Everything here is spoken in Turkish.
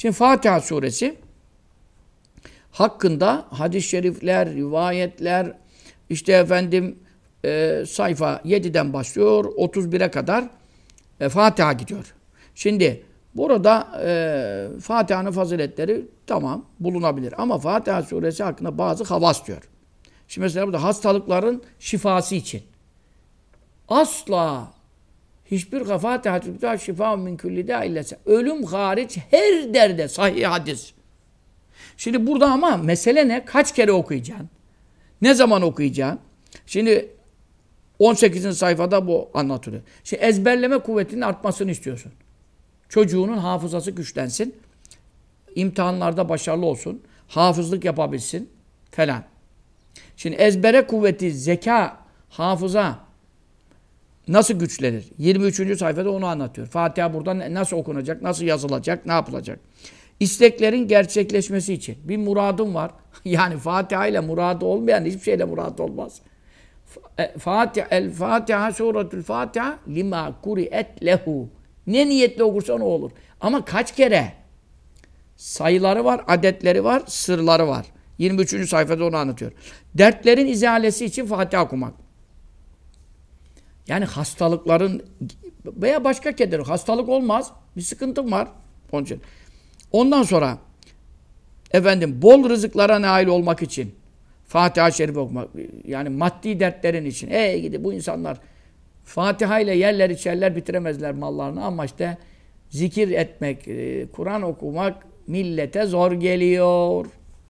Şimdi Fatiha suresi hakkında hadis-i şerifler, rivayetler, işte efendim e, sayfa 7'den başlıyor, 31'e kadar e, Fatiha gidiyor. Şimdi burada e, Fatiha'nın faziletleri tamam bulunabilir. Ama Fatiha suresi hakkında bazı havas diyor. Şimdi mesela burada hastalıkların şifası için. Asla Hiçbir kafa tehatüktü şifa min külli de illese. Ölüm hariç her derde sahih hadis. Şimdi burada ama mesele ne? Kaç kere okuyacaksın? Ne zaman okuyacaksın? Şimdi 18. sayfada bu anlatılıyor. Şimdi ezberleme kuvvetinin artmasını istiyorsun. Çocuğunun hafızası güçlensin. imtihanlarda başarılı olsun. Hafızlık yapabilsin falan. Şimdi ezbere kuvveti, zeka, hafıza, nasıl güçlenir? 23. sayfada onu anlatıyor. Fatiha buradan nasıl okunacak, nasıl yazılacak, ne yapılacak? İsteklerin gerçekleşmesi için bir muradım var. Yani Fatiha ile muradı olmayan hiçbir şeyle murad olmaz. E, Fatiha, el Fatiha, suretül Fatiha lima kuri et lehu. Ne niyetle okursan o olur. Ama kaç kere? Sayıları var, adetleri var, sırları var. 23. sayfada onu anlatıyor. Dertlerin izalesi için Fatiha okumak. Yani hastalıkların veya başka keder hastalık olmaz. Bir sıkıntım var. Onun için. Ondan sonra efendim bol rızıklara nail olmak için Fatiha-i Şerif okumak yani maddi dertlerin için. E gidi bu insanlar Fatiha ile yerler içerler bitiremezler mallarını ama işte zikir etmek, e, Kur'an okumak millete zor geliyor.